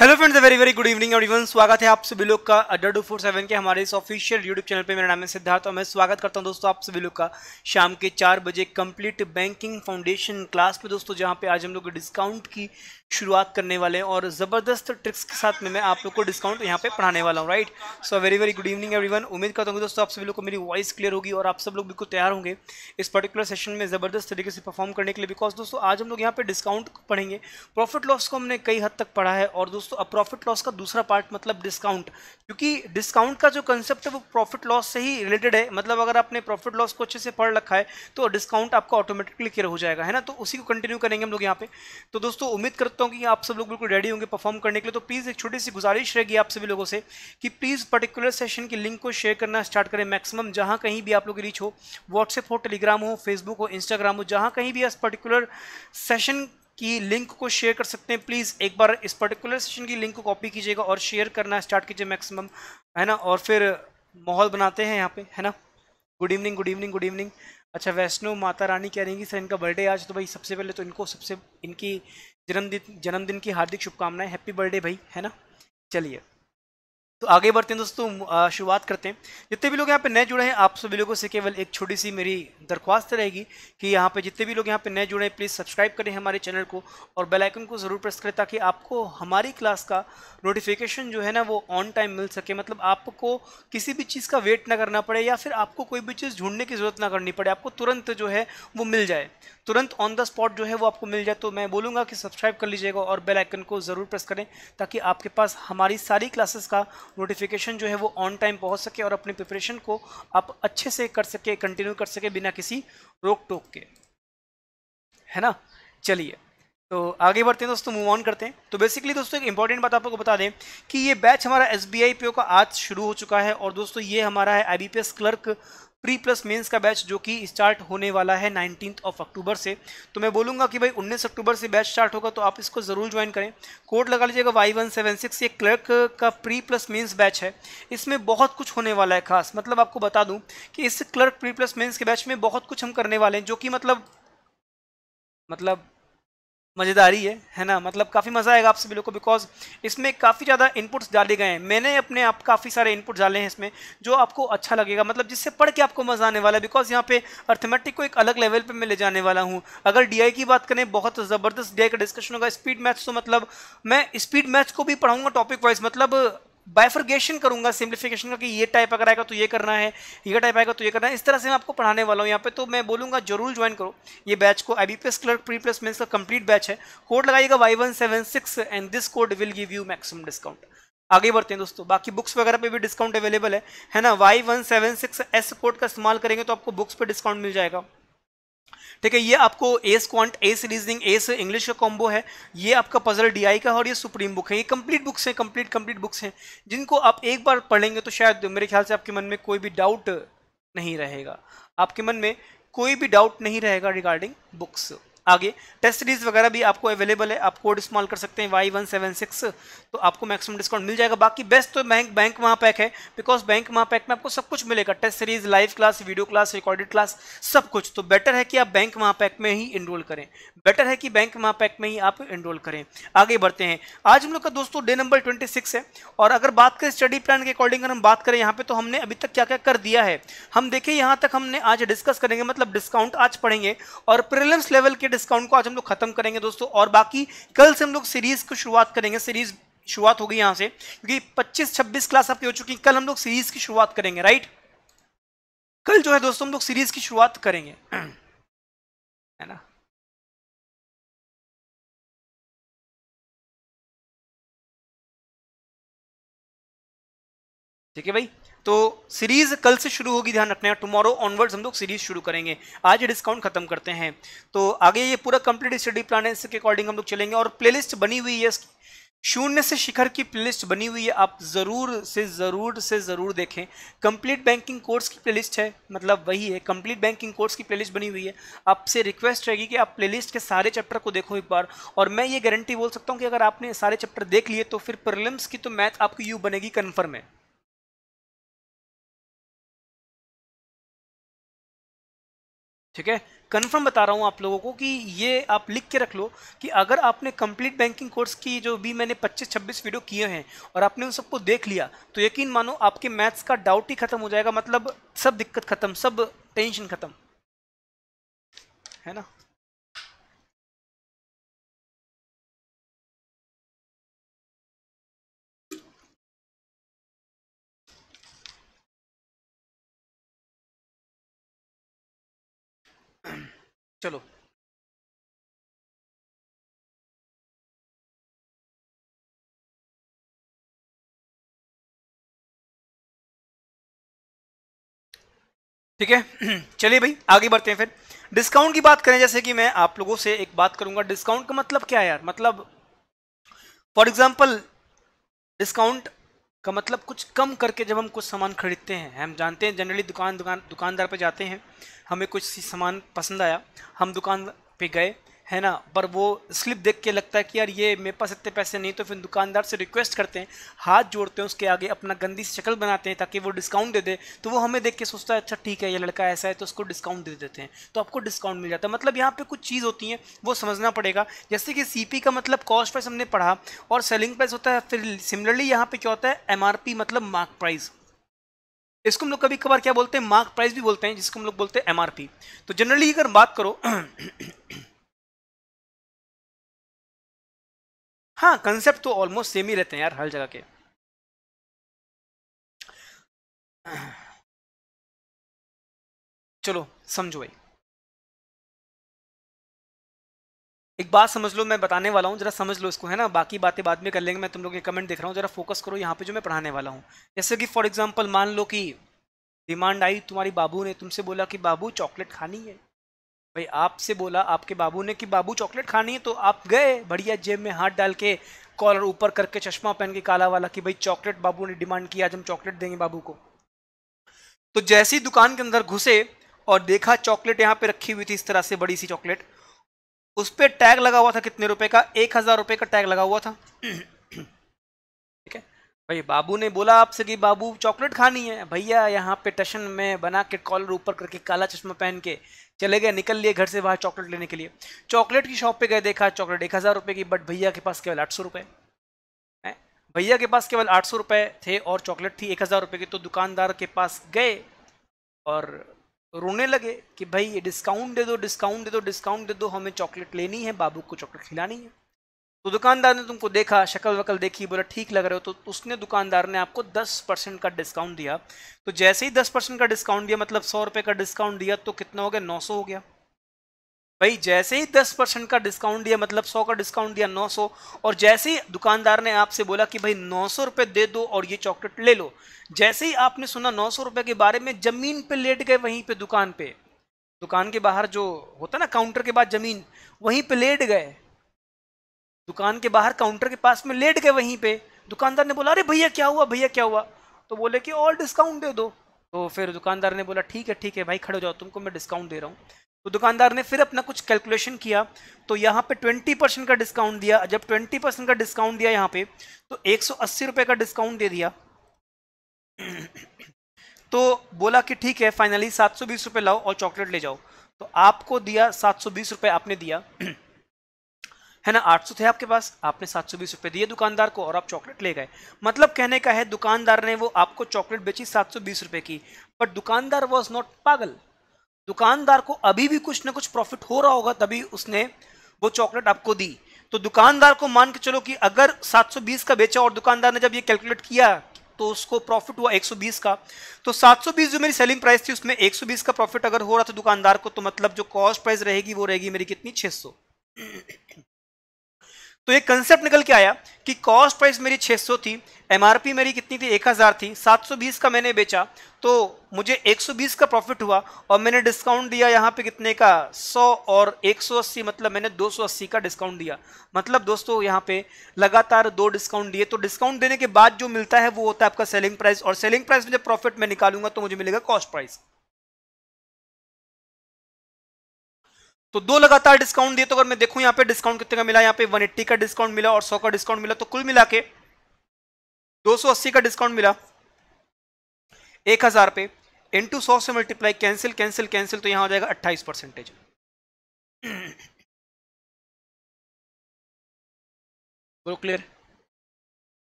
Hello friends very very good evening everyone स्वागत है आप सभी लोग का अड्डा टू फोर सेवन के हमारे इस ऑफिशियल यूट्यूब चैनल पे मेरा नाम है सिद्धार्थ और मैं स्वागत करता हूं दोस्तों आप सभी लोग का शाम के चार बजे कंप्लीट बैंकिंग फाउंडेशन क्लास में दोस्तों जहां पे आज हम लोग डिस्काउंट की शुरुआत करने वाले हैं और ज़बरदस्त ट्रिक्स के साथ में मैं आप लोग को डिस्काउंट यहाँ पे पढ़ाने वाला हूँ right so very very good evening everyone उम्मीद करता हूँ दोस्तों आप सभी लोग को मेरी वॉइस क्लियर होगी और आप सब लोग बिल्कुल तैयार होंगे इस पर्टिकुलर सेशन में ज़बरदस्त तरीके से परफॉर्म करने के लिए बिकॉज दोस्तों आज हम लोग यहाँ पे डिस्काउंट पढ़ेंगे प्रॉफिट लॉस को हमने कई हद तक पढ़ा है और दोस्तों दोस्तों प्रॉफिट लॉस का दूसरा पार्ट मतलब डिस्काउंट क्योंकि डिस्काउंट का जो कंसेप्ट है वो प्रॉफिट लॉस से ही रिलेटेड है मतलब अगर आपने प्रॉफिट लॉस को अच्छे से पढ़ रखा है तो डिस्काउंट आपका ऑटोमेटिकली क्लियर हो जाएगा है ना तो उसी को कंटिन्यू करेंगे हम लोग यहाँ पे तो दोस्तों उम्मीद करता हूँ कि आप सब लोग बिल्कुल रेडी होंगे परफॉर्म करने के लिए तो प्लीज़ एक छोटी सी गुजारिश रहेगी आप सभी लोगों से कि प्लीज़ पर्टिकुलर सेशन की लिंक को शेयर करना स्टार्ट करें मैक्सिमम जहाँ कहीं भी आप लोग रीच हो व्हाट्सएप हो टेलीग्राम हो फेसबुक हो इंस्टाग्राम हो जहाँ कहीं भी इस पर्टिकुलर सेशन की लिंक को शेयर कर सकते हैं प्लीज़ एक बार इस पर्टिकुलर सेशन की लिंक को कॉपी कीजिएगा और शेयर करना स्टार्ट कीजिए मैक्सिमम है ना और फिर माहौल बनाते हैं यहाँ पे है ना good evening good evening good evening अच्छा वैष्णो माता रानी कह रही सर इनका बर्थडे आज तो भाई सबसे पहले तो इनको सबसे इनकी जन्मदिन जन्मदिन की हार्दिक शुभकामनाएं हैप्पी बर्थडे भाई है ना चलिए तो आगे बढ़ते हैं दोस्तों शुरुआत करते हैं जितने भी लोग यहाँ पे नए जुड़े हैं आप सभी लोगों से केवल एक छोटी सी मेरी दरख्वास्त रहेगी कि यहाँ पे जितने भी लोग यहाँ पे नए जुड़े हैं प्लीज़ सब्सक्राइब करें हमारे चैनल को और बेल आइकन को ज़रूर प्रेस करें ताकि आपको हमारी क्लास का नोटिफिकेशन जो है ना वो ऑन टाइम मिल सके मतलब आपको किसी भी चीज़ का वेट ना करना पड़े या फिर आपको कोई भी चीज़ ढूंढने की ज़रूरत ना करनी पड़े आपको तुरंत जो है वो मिल जाए तुरंत ऑन द स्पॉट जो है वो आपको मिल जाए तो मैं बोलूँगा कि सब्सक्राइब कर लीजिएगा और बेल आइकन को ज़रूर प्रेस करें ताकि आपके पास हमारी सारी क्लासेस का नोटिफिकेशन जो है वो ऑन टाइम पहुंच सके और अपने प्रिपरेशन को आप अच्छे से कर सके कंटिन्यू कर सके बिना किसी रोक टोक के है ना चलिए तो आगे बढ़ते हैं दोस्तों मूव ऑन करते हैं तो बेसिकली दोस्तों एक इंपॉर्टेंट बात आपको बता दें कि ये बैच हमारा एस बी आई का आज शुरू हो चुका है और दोस्तों ये हमारा है I B P S clerk pre plus mains का बैच जो कि स्टार्ट होने वाला है नाइनटीन ऑफ अक्टूबर से तो मैं बोलूँगा कि भाई उन्नीस अक्टूबर से बैच स्टार्ट होगा तो आप इसको ज़रूर ज्वाइन करें कोड लगा लीजिएगा वाई वन सेवन सिक्स ये क्लर्क का प्री प्लस मेंस बैच है इसमें बहुत कुछ होने वाला है खास मतलब आपको बता दूँ कि इस क्लर्क प्री प्लस मेन्स के बैच में बहुत कुछ हम करने वाले हैं जो कि मतलब मतलब मज़ेदारी है है ना मतलब काफ़ी मज़ा आएगा आप सभी लोग को बिकॉज इसमें काफ़ी ज़्यादा इनपुट्स डाले गए हैं मैंने अपने आप काफ़ी सारे इनपुट डाले हैं इसमें जो आपको अच्छा लगेगा मतलब जिससे पढ़ के आपको मज़ा आने वाला है बिकॉज यहाँ पे अर्थमेटिक को एक अलग लेवल पे मैं ले जाने वाला हूँ अगर डी की बात करें बहुत ज़बरदस्त डी का डिस्कशन होगा स्पीड मैथ्स तो मतलब मैं स्पीड मैथ्स को भी पढ़ाऊँगा टॉपिक वाइज मतलब बाइफर्गेशन करूंगा सिंप्लीफिकेशन का कि ये टाइप अगर आएगा तो ये करना है ये टाइप आएगा तो ये करना है इस तरह से मैं आपको पढ़ाने वाला हूँ यहाँ पे तो मैं बोलूँगा जरूर ज्वाइन करो ये बैच को I B P S clerk pre plus mains का कंप्लीट बैच है कोड लगाइएगा Y one seven six and this code will give you maximum discount आगे बढ़ते हैं दोस्तों बाकी बुक्स वगैरह पे भी डिस्काउंट अवेलेबल है है ना Y one seven six S code का इस्तेमाल करेंगे तो आपको बुक्स पे डिस्काउंट मिल जाएगा ठीक है ये आपको ace quant ace reasoning ace English का कॉम्बो है ये आपका पजल डीआई का और ये सुप्रीम बुक है ये कंप्लीट बुक्स हैं कंप्लीट कंप्लीट बुक्स हैं जिनको आप एक बार पढ़ेंगे तो शायद मेरे ख्याल से आपके मन में कोई भी डाउट नहीं रहेगा आपके मन में कोई भी डाउट नहीं रहेगा रिगार्डिंग बुक्स आगे टेस्ट सीरीज वगैरह भी आपको अवेलेबल है आप कोड इस्तेमाल कर सकते हैं वाई वन सेवन सिक्स तो आपको मैक्सिमम डिस्काउंट मिल जाएगा बाकी बेस्ट तो बैंक बैंक महापैक है बिकॉज बैंक महापैक में आपको सब कुछ मिलेगा test series live class video class recorded class सब कुछ तो बेटर है कि आप बैंक महापैक में ही इनरोल करें बेटर है कि बैंक महापैक में ही आप इनरोल करें आगे बढ़ते हैं आज हम लोग का दोस्तों डे नंबर ट्वेंटी सिक्स है और अगर बात करें स्टडी प्लान के अकॉर्डिंग अगर हम बात करें यहाँ पे तो हमने अभी तक क्या क्या कर दिया है हम देखें यहाँ तक हमने आज डिस्कस करेंगे मतलब डिस्काउंट आज पढ़ेंगे और प्रिलियम्स लेवल के डिस्काउंट को आज हम लोग खत्म करेंगे दोस्तों और बाकी कल से हम लोग सीरीज को शुरुआत करेंगे सीरीज शुरुआत गई यहां से क्योंकि 25-26 क्लास आपकी हो चुकी कल हम लोग सीरीज की शुरुआत करेंगे राइट कल जो है दोस्तों हम लोग सीरीज की शुरुआत करेंगे है ना ठीक है भाई तो सीरीज कल से शुरू होगी ध्यान रखना टुमारो ऑनवर्ड्स हम लोग सीरीज शुरू करेंगे आज डिस्काउंट खत्म करते हैं तो आगे ये पूरा कंप्लीट स्टडी प्लान है इसके अकॉर्डिंग हम लोग चलेंगे और प्लेलिस्ट बनी हुई है शून्य से शिखर की प्लेलिस्ट बनी हुई है आप ज़रूर से ज़रूर से ज़रूर देखें कंप्लीट बैंकिंग कोर्स की प्लेलिस्ट है मतलब वही है कंप्लीट बैंकिंग कोर्स की प्लेलिस्ट बनी हुई है आपसे रिक्वेस्ट रहेगी कि आप प्लेलिस्ट के सारे चैप्टर को देखो एक बार और मैं ये गारंटी बोल सकता हूँ कि अगर आपने सारे चैप्टर देख लिए तो फिर प्रलिम्स की तो मैथ आपकी यू बनेगी कन्फर्म है ठीक है कन्फर्म बता रहा हूँ आप लोगों को कि ये आप लिख के रख लो कि अगर आपने कंप्लीट बैंकिंग कोर्स की जो भी मैंने 25-26 वीडियो किए हैं और आपने उन सबको देख लिया तो यकीन मानो आपके मैथ्स का डाउट ही खत्म हो जाएगा मतलब सब दिक्कत खत्म सब टेंशन खत्म है ना चलो ठीक है चलिए भाई आगे बढ़ते हैं फिर डिस्काउंट की बात करें जैसे कि मैं आप लोगों से एक बात करूंगा डिस्काउंट का मतलब क्या है यार मतलब फॉर एग्जाम्पल डिस्काउंट का मतलब कुछ कम करके जब हम कुछ सामान खरीदते हैं हम जानते हैं जनरली दुकान दुकान दुकानदार पर जाते हैं हमें कुछ सामान पसंद आया हम दुकान पे गए है ना पर वो स्लिप देख के लगता है कि यार ये मेरे पास इतने पैसे नहीं तो फिर दुकानदार से रिक्वेस्ट करते हैं हाथ जोड़ते हैं उसके आगे अपना गंदी सी शक्ल बनाते हैं ताकि वो डिस्काउंट दे दे तो वो हमें देख के सोचता है अच्छा ठीक है ये लड़का ऐसा है तो उसको डिस्काउंट दे देते हैं तो आपको डिस्काउंट मिल जाता है मतलब यहाँ पर कुछ चीज़ होती है वो समझना पड़ेगा जैसे कि सी का मतलब कॉस्ट प्राइस हमने पढ़ा और सेलिंग प्राइस होता है फिर सिमिलरली यहाँ पर क्या होता है एम मतलब मार्क प्राइस इसको हम लोग कभी कभार क्या बोलते हैं मार्क प्राइस भी बोलते हैं जिसको हम लोग बोलते हैं एम तो जनरली अगर बात करो हाँ कंसेप्ट तो ऑलमोस्ट सेम ही रहते हैं यार हर जगह के चलो समझो भाई एक बात समझ लो मैं बताने वाला हूँ जरा समझ लो इसको है ना बाकी बातें बाद में कर लेंगे मैं तुम लोग के कमेंट देख रहा हूँ जरा फोकस करो यहाँ पे जो मैं पढ़ाने वाला हूँ जैसे कि फॉर एग्जाम्पल मान लो कि डिमांड आई तुम्हारी बाबू ने तुमसे बोला कि बाबू चॉकलेट खानी है भाई आपसे बोला आपके बाबू ने कि बाबू चॉकलेट खानी है तो आप गए बढ़िया जेब में हाथ डाल के कॉलर ऊपर करके चश्मा पहन के काला वाला कि भाई चॉकलेट बाबू ने डिमांड किया आज हम चॉकलेट देंगे बाबू को तो जैसे ही दुकान के अंदर घुसे और देखा चॉकलेट यहाँ पे रखी हुई थी इस तरह से बड़ी सी चॉकलेट उस पर टैग लगा हुआ था कितने रुपए का एक हज़ार रुपये का टैग लगा हुआ था ठीक है भाई बाबू ने बोला आपसे कि बाबू चॉकलेट खानी है भैया यहाँ पे टशन में बना के कॉलर ऊपर करके काला चश्मा पहन के चले गए निकल लिए घर से बाहर चॉकलेट लेने के लिए चॉकलेट की शॉप पे गए देखा चॉकलेट एक हज़ार रुपये की बट भैया के पास केवल आठ सौ रुपये है भैया के पास केवल आठ सौ रुपये थे और चॉकलेट थी एक हज़ार रुपये की तो दुकानदार के पास गए और रोने लगे कि भाई ये डिस्काउंट दे दो डिस्काउंट दे दो डिस्काउंट दे दो हमें चॉकलेट लेनी है बाबू को चॉकलेट खिलानी है तो दुकानदार ने तुमको देखा शक्ल वकल देखी बोला ठीक लग रहे हो तो उसने दुकानदार ने आपको दस परसेंट का डिस्काउंट दिया तो जैसे ही दस परसेंट का डिस्काउंट दिया मतलब सौ रुपये का डिस्काउंट दिया तो कितना हो गया नौ सौ हो गया भाई जैसे ही दस परसेंट का डिस्काउंट दिया मतलब सौ का डिस्काउंट दिया नौ सौ और जैसे ही दुकानदार ने आपसे बोला कि भाई नौ सौ रुपये दे दो और ये चॉकलेट ले लो जैसे ही आपने सुना नौ सौ रुपये के बारे में ज़मीन पे लेट गए वहीं पे दुकान पे दुकान के बाहर जो होता ना काउंटर के बाद ज़मीन वहीं पे लेट गए दुकान के बाहर काउंटर के पास में लेट गए वहीं पे दुकानदार ने बोला अरे भैया क्या हुआ भैया क्या हुआ तो बोले कि और डिस्काउंट दे दो तो फिर दुकानदार ने बोला ठीक है ठीक है भाई खड़े हो जाओ तुमको मैं डिस्काउंट दे रहा हूँ तो दुकानदार ने फिर अपना कुछ कैलकुलेशन किया तो यहाँ पे 20 परसेंट का डिस्काउंट दिया जब 20 परसेंट का डिस्काउंट दिया यहाँ पे तो एक रुपए का डिस्काउंट दे दिया तो बोला कि ठीक है फाइनली सात सौ बीस रुपये लाओ और चॉकलेट ले जाओ तो आपको दिया सात सौ बीस रुपये आपने दिया है ना 800 थे आपके पास आपने सात सौ बीस रुपये दिए दुकानदार को और आप चॉकलेट ले गए मतलब कहने का है दुकानदार ने वो आपको चॉकलेट बेची सात सौ बीस रुपये की बट दुकानदार वॉज नॉट पागल दुकानदार को अभी भी कुछ ना कुछ प्रॉफिट हो रहा होगा तभी उसने वो चॉकलेट आपको दी तो दुकानदार को मान के चलो कि अगर 720 का बेचा और दुकानदार ने जब ये कैलकुलेट किया तो उसको प्रॉफिट हुआ 120 का तो 720 जो मेरी सेलिंग प्राइस थी उसमें 120 का प्रॉफिट अगर हो रहा था दुकानदार को तो मतलब जो कॉस्ट प्राइस रहेगी वो रहेगी मेरी कितनी 600 तो एक कंसेप्ट निकल के आया कि कॉस्ट प्राइस मेरी 600 थी एमआरपी मेरी कितनी थी 1000 थी 720 का मैंने बेचा तो मुझे 120 का प्रॉफिट हुआ और मैंने डिस्काउंट दिया यहाँ पे कितने का 100 और 180 मतलब मैंने 280 का डिस्काउंट दिया मतलब दोस्तों यहाँ पे लगातार दो डिस्काउंट दिए तो डिस्काउंट देने के बाद जो मिलता है वो होता है आपका सेलिंग प्राइस और सेलिंग प्राइस में जब प्रॉफिट मैं निकालूंगा तो मुझे मिलेगा कॉस्ट प्राइस तो दो लगातार डिस्काउंट दिए तो अगर मैं देखूं यहाँ पे डिस्काउंट कितने का मिला यहाँ पे 180 का डिस्काउंट मिला और 100 का डिस्काउंट मिला तो कुल मिला के दो का डिस्काउंट मिला एक हजार पे इंटू सौ से मल्टीप्लाई कैंसिल कैंसिल कैंसिल तो यहां हो जाएगा अट्ठाईस परसेंटेज क्लियर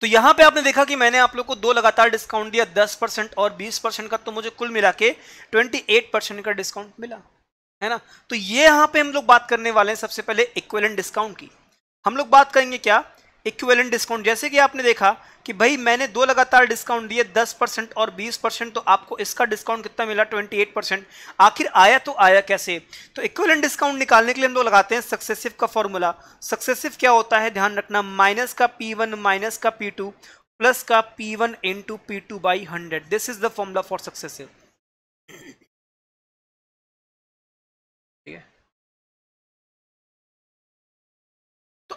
तो यहां पे आपने देखा कि मैंने आप लोग को दो लगातार डिस्काउंट दिया 10 परसेंट और 20 परसेंट का तो मुझे कुल मिला के एट परसेंट का डिस्काउंट मिला है ना तो ये यहाँ पे हम लोग बात करने वाले हैं सबसे पहले इक्वेलेंट डिस्काउंट की हम लोग बात करेंगे क्या इक्वेलेंट डिस्काउंट जैसे कि आपने देखा कि भाई मैंने दो लगातार डिस्काउंट दिए 10 परसेंट और 20 परसेंट तो आपको इसका डिस्काउंट कितना मिला 28 परसेंट आखिर आया तो आया कैसे तो इक्वेलेंट डिस्काउंट निकालने के लिए हम लोग लगाते हैं सक्सेसिव का फॉर्मूला सक्सेसिव क्या होता है ध्यान रखना माइनस का पी वन माइनस का पी टू प्लस का P one into P two by hundred this is the formula for successive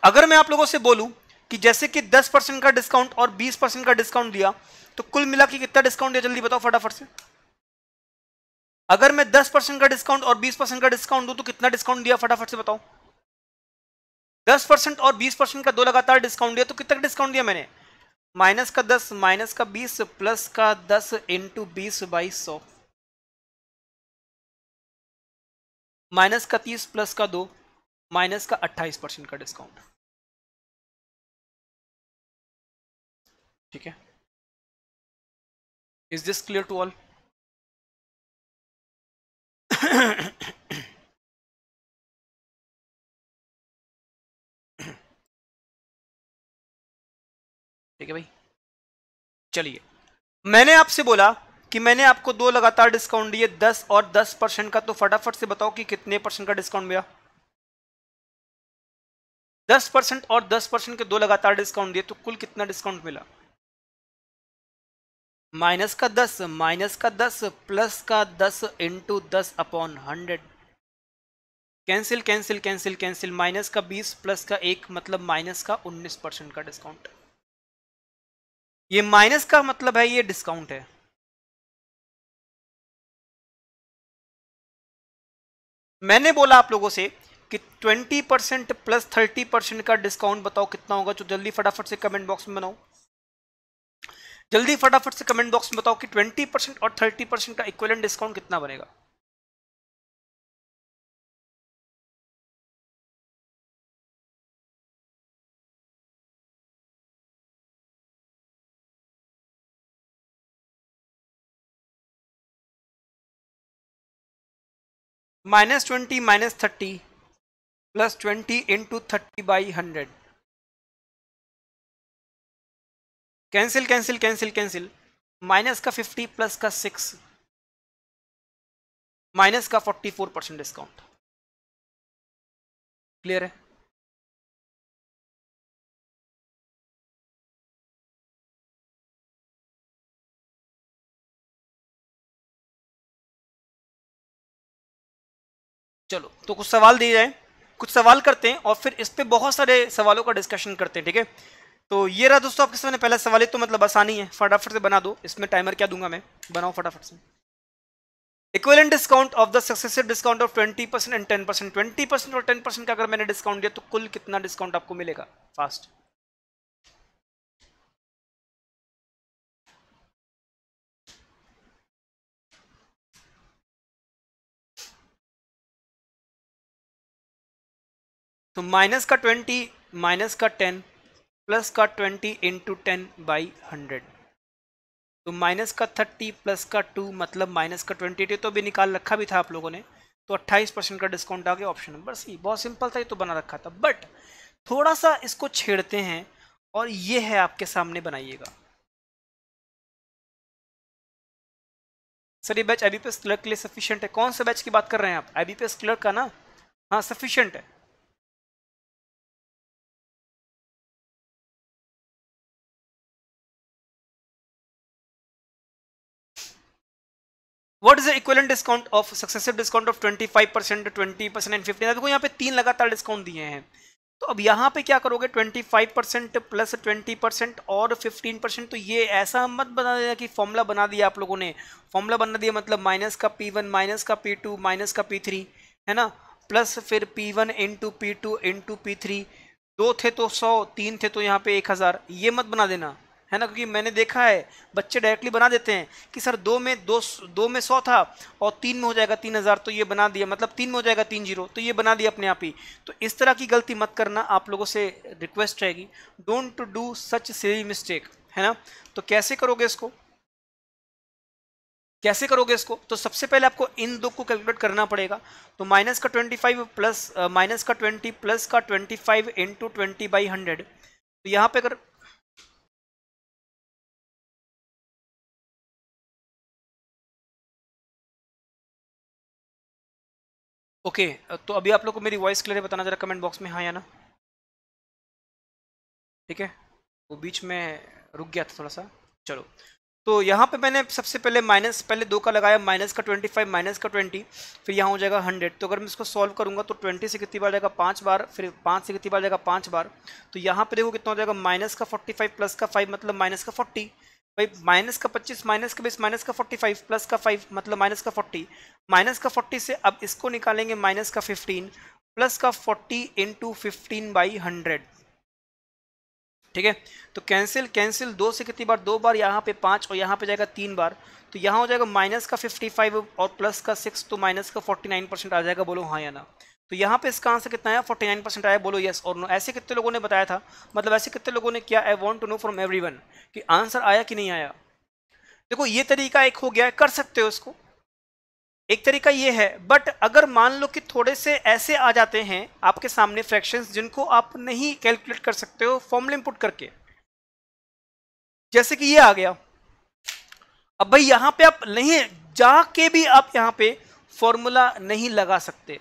अगर मैं आप लोगों से बोलूं कि जैसे कि 10 परसेंट का डिस्काउंट और 20 परसेंट का डिस्काउंट दिया तो कुल मिला के कितना डिस्काउंट दिया जल्दी बताओ फटाफट से अगर मैं 10 परसेंट का डिस्काउंट और 20 परसेंट का डिस्काउंट दूं तो कितना डिस्काउंट दिया फटाफट से बताओ 10 परसेंट और 20 परसेंट का दो लगातार डिस्काउंट दिया तो कितना डिस्काउंट दिया मैंने माइनस का दस माइनस का बीस प्लस का दस इंटू बीस बाई सौ माइनस का तीस प्लस का दो माइनस का अट्ठाईस परसेंट का डिस्काउंट ठीक है is this clear to all ठीक है भाई चलिए मैंने आपसे बोला कि मैंने आपको दो लगातार डिस्काउंट दिए दस और दस परसेंट का तो फटाफट से बताओ कि कितने परसेंट का डिस्काउंट मिला दस परसेंट और दस परसेंट के दो लगातार डिस्काउंट दिए तो कुल कितना डिस्काउंट मिला माइनस का दस माइनस का दस प्लस का दस इंटू दस upon hundred cancel cancel cancel cancel minus का बीस प्लस का एक मतलब माइनस का उन्नीस परसेंट का डिस्काउंट ये माइनस का मतलब है ये डिस्काउंट है मैंने बोला आप लोगों से कि 20 परसेंट प्लस 30 परसेंट का डिस्काउंट बताओ कितना होगा तो जल्दी फटाफट से कमेंट बॉक्स में बनाओ जल्दी फटाफट से कमेंट बॉक्स में बताओ कि 20 परसेंट और 30 परसेंट का इक्वलेंट डिस्काउंट कितना बनेगा minus twenty minus thirty plus twenty into thirty by hundred cancel cancel cancel cancel minus का फिफ्टी प्लस का सिक्स माइनस का forty four percent discount clear है चलो तो कुछ सवाल दिए जाए कुछ सवाल करते हैं और फिर इस पे बहुत सारे सवालों का डिस्कशन करते हैं ठीक है तो ये रहा दोस्तों आपके सामने पहला सवाल है तो मतलब आसानी है फटाफट से बना दो इसमें टाइमर क्या दूंगा मैं बनाओ फटाफट से equivalent discount of the successive discount of 20 percent and 10 percent twenty percent और 10 परसेंट का अगर मैंने डिस्काउंट दिया तो कुल कितना डिस्काउंट आपको मिलेगा फास्ट तो माइनस का ट्वेंटी माइनस का टेन प्लस का twenty into ten by hundred तो माइनस का थर्टी प्लस का टू मतलब माइनस का ट्वेंटी तो भी निकाल रखा भी था आप लोगों ने तो अट्ठाईस परसेंट का डिस्काउंट आ गया ऑप्शन नंबर सी बहुत सिंपल था ये तो बना रखा था बट थोड़ा सा इसको छेड़ते हैं और ये है आपके सामने बनाइएगा सर ये batch I B P S clerk के लिए सफिशियंट है कौन से बैच की बात कर रहे हैं आप आई बी क्लर्क का ना हाँ सफिशियंट है what is the discount of successive discount of 25 percent twenty percent and fifty देखो यहाँ पे तीन लगातार डिस्काउंट दिए हैं तो अब यहाँ पे क्या करोगे 25 परसेंट प्लस ट्वेंटी परसेंट और 15 परसेंट तो ये ऐसा मत बना देना कि फॉर्मूला बना दिया आप लोगों ने फॉर्मूला बना दिया मतलब माइनस का पी वन माइनस का पी टू माइनस का पी थ्री है ना प्लस फिर P one into P two into P three दो थे तो सौ तीन थे तो यहाँ पे एक हज़ार ये मत बना देना है ना क्योंकि मैंने देखा है बच्चे डायरेक्टली बना देते हैं कि सर दो में दो दो में सौ था और तीन में हो जाएगा तीन हज़ार तो ये बना दिया मतलब तीन में हो जाएगा तीन जीरो तो ये बना दिया अपने आप ही तो इस तरह की गलती मत करना आप लोगों से रिक्वेस्ट रहेगी don't do such silly mistake है ना तो कैसे करोगे इसको कैसे करोगे इसको तो सबसे पहले आपको इन दो को कैलकुलेट करना पड़ेगा तो माइनस का 25 प्लस माइनस का 20 प्लस का 25 five into twenty by hundred तो यहाँ पे अगर ओके तो अभी आप लोग को मेरी वॉइस क्लियर है बताना ज़रा कमेंट बॉक्स में हाँ या ना ठीक है वो बीच में रुक गया था थोड़ा सा चलो तो यहाँ पे मैंने सबसे पहले माइनस पहले दो का लगाया माइनस का ट्वेंटी फाइव माइनस का ट्वेंटी फिर यहाँ हो जाएगा हंड्रेड तो अगर मैं इसको सॉल्व करूँगा तो ट्वेंटी से कितनी बार जाएगा पाँच बार फिर पाँच से कितनी बार जाएगा पाँच बार तो यहाँ पे देखो कितना हो जाएगा माइनस का फोर्टी फाइव प्लस का फाइव मतलब माइनस का फोर्टी भाई माइनस का 25 माइनस का बीस माइनस का फोर्टी प्लस का 5 मतलब माइनस का फोर्टी माइनस का 40 से अब इसको निकालेंगे माइनस का फिफ्टीन प्लस का forty into fifteen by hundred ठीक है तो कैंसिल कैंसिल दो से कितनी बार दो बार यहाँ पे पाँच और यहाँ पे जाएगा तीन बार तो यहाँ हो जाएगा माइनस का फिफ्टी फाइव और प्लस का सिक्स तो माइनस का फोर्टी नाइन परसेंट आ जाएगा बोलो हाँ या ना तो यहाँ पे इसका आंसर कितना है नाइन परसेंट आया बोलो यस और नो ऐसे कितने लोगों ने बताया था मतलब ऐसे कितने लोगों ने किया I want to know from every कि आंसर आया कि नहीं आया देखो ये तरीका एक हो गया है कर सकते हो इसको एक तरीका ये है बट अगर मान लो कि थोड़े से ऐसे आ जाते हैं आपके सामने फ्रैक्शंस जिनको आप नहीं कैलकुलेट कर सकते हो फॉर्मुले पुट करके जैसे कि ये आ गया अब भाई यहाँ पे आप नहीं जाके भी आप यहाँ पे फॉर्मूला नहीं लगा सकते